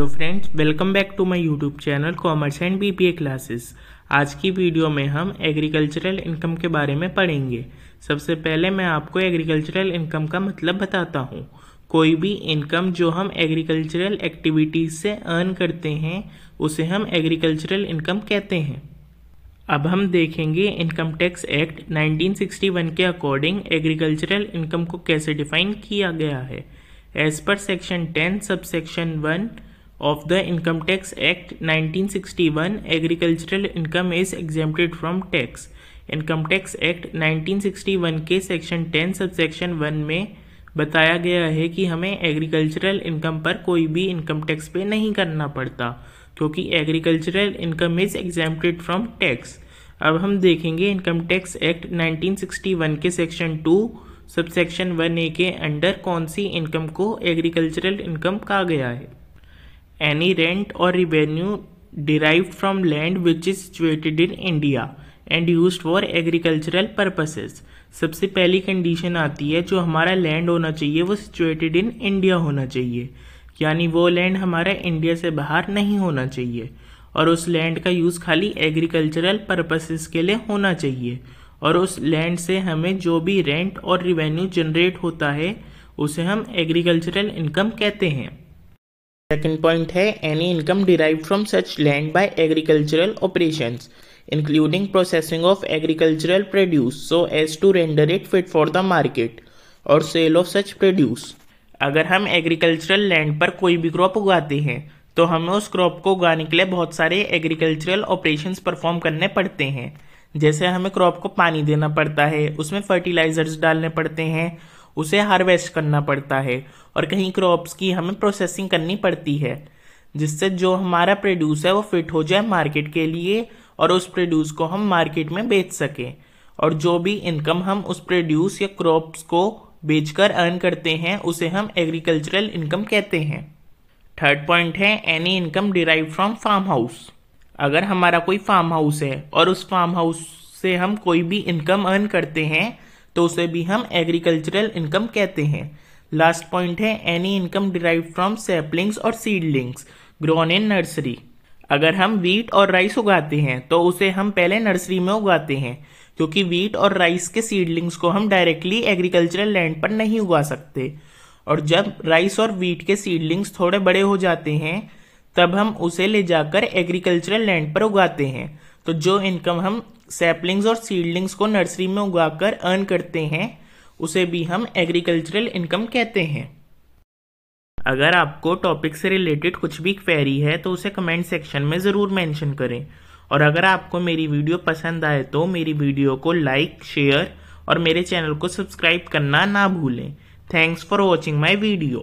hello friends welcome back to my YouTube channel commerce and BPA classes आज की video में हम agricultural income के बारे में पढ़ेंगे सबसे पहले मैं आपको एग्रीकल्चरल इनकम का मतलब बताता हूँ कोई भी इनकम जो हम एग्रीकल्चरल एक्टिविटीज़ से अर्न करते हैं उसे हम एग्रीकल्चरल इनकम कहते हैं अब हम देखेंगे इनकम टैक्स एक्ट 1961 के अकॉर्डिंग एग्रीकल्चरल इनकम को कैसे डिफाइन किया गया है as per section 10 sub section of the income tax act 1961, agricultural income is exempted from tax income tax act 1961 के सेक्शन 10 सबसेक्शन 1 में बताया गया है कि हमें एग्रीकल्चरल इनकम पर कोई भी इनकम टैक्स पे नहीं करना पड़ता क्योंकि agricultural income is exempted from tax अब हम देखेंगे इनकम टैक्स एक्ट 1961 के सेक्शन 2 सबसेक्शन 1 ए के अंडर कौन सी इनकम को एग्रीकल्चरल इनकम कहा गया है any rent or revenue derive from land which is situated in India and use for agricultural purposes सबसे पहली कंडीशन आती है जो हमारा लैंड होना चाहिए वो सिचुएटेड इन इंडिया होना चाहिए यानी वो लैंड हमारा इंडिया से बाहर नहीं होना चाहिए और उस लैंड का यूज़ खाली एग्रीकल्चरल पर्पसेस के लिए होना चाहिए और उस लैंड से हमें जो भी रेंट और रिवेन्यू जनरेट होता है उसे हम एग्रीकल्चरल इनकम कहते हैं सेकेंड पॉइंट है any income derive from such land by agricultural operation including processing of agricultural produce so as to render it fit for the market or sale of such produce अगर हम agricultural land पर कोई भी crop उगाते हैं तो हमें उस क्रॉप को उगाने के लिए बहुत सारे एग्रीकल्चरल ऑपरेशन परफॉर्म करने पड़ते हैं जैसे हमें क्रॉप को पानी देना पड़ता है उसमें फर्टिलाइजर्स डालने पड़ते हैं उसे हार्वेस्ट करना पड़ता है और कहीं क्रॉप्स की हमें प्रोसेसिंग करनी पड़ती है जिससे जो हमारा प्रोड्यूस है वो फिट हो जाए मार्केट के लिए और उस प्रोड्यूस को हम मार्केट में बेच सकें और जो भी इनकम हम उस प्रोड्यूस या क्रॉप्स को बेचकर अर्न करते हैं उसे हम एग्रीकल्चरल इनकम कहते हैं थर्ड पॉइंट है any income derive from farm house अगर हमारा कोई फार्म हाउस है और उस फार्म हाउस से हम कोई भी इनकम अर्न करते हैं तो उसे भी हम एग्रीकल्चरल इनकम कहते हैं लास्ट पॉइंट है any income derive from saplings or seedlings grown in nursery अगर हम वीट और राइस उगाते हैं तो उसे हम पहले नर्सरी में उगाते हैं क्योंकि वीट और राइस के सीडलिंग्स को हम डायरेक्टली एग्रीकल्चरल लैंड पर नहीं उगा सकते और जब राइस और वीट के सीडलिंग्स थोड़े बड़े हो जाते हैं तब हम उसे ले जाकर एग्रीकल्चरल लैंड पर उगाते हैं तो जो इनकम हम सैपलिंग्स और सीडलिंग्स को नर्सरी में उगाकर अर्न करते हैं उसे भी हम एग्रीकल्चरल इनकम कहते हैं अगर आपको टॉपिक से रिलेटेड कुछ भी क्वेरी है तो उसे कमेंट सेक्शन में ज़रूर मेंशन करें और अगर आपको मेरी वीडियो पसंद आए तो मेरी वीडियो को लाइक शेयर और मेरे चैनल को सब्सक्राइब करना ना भूलें thanks for watching my video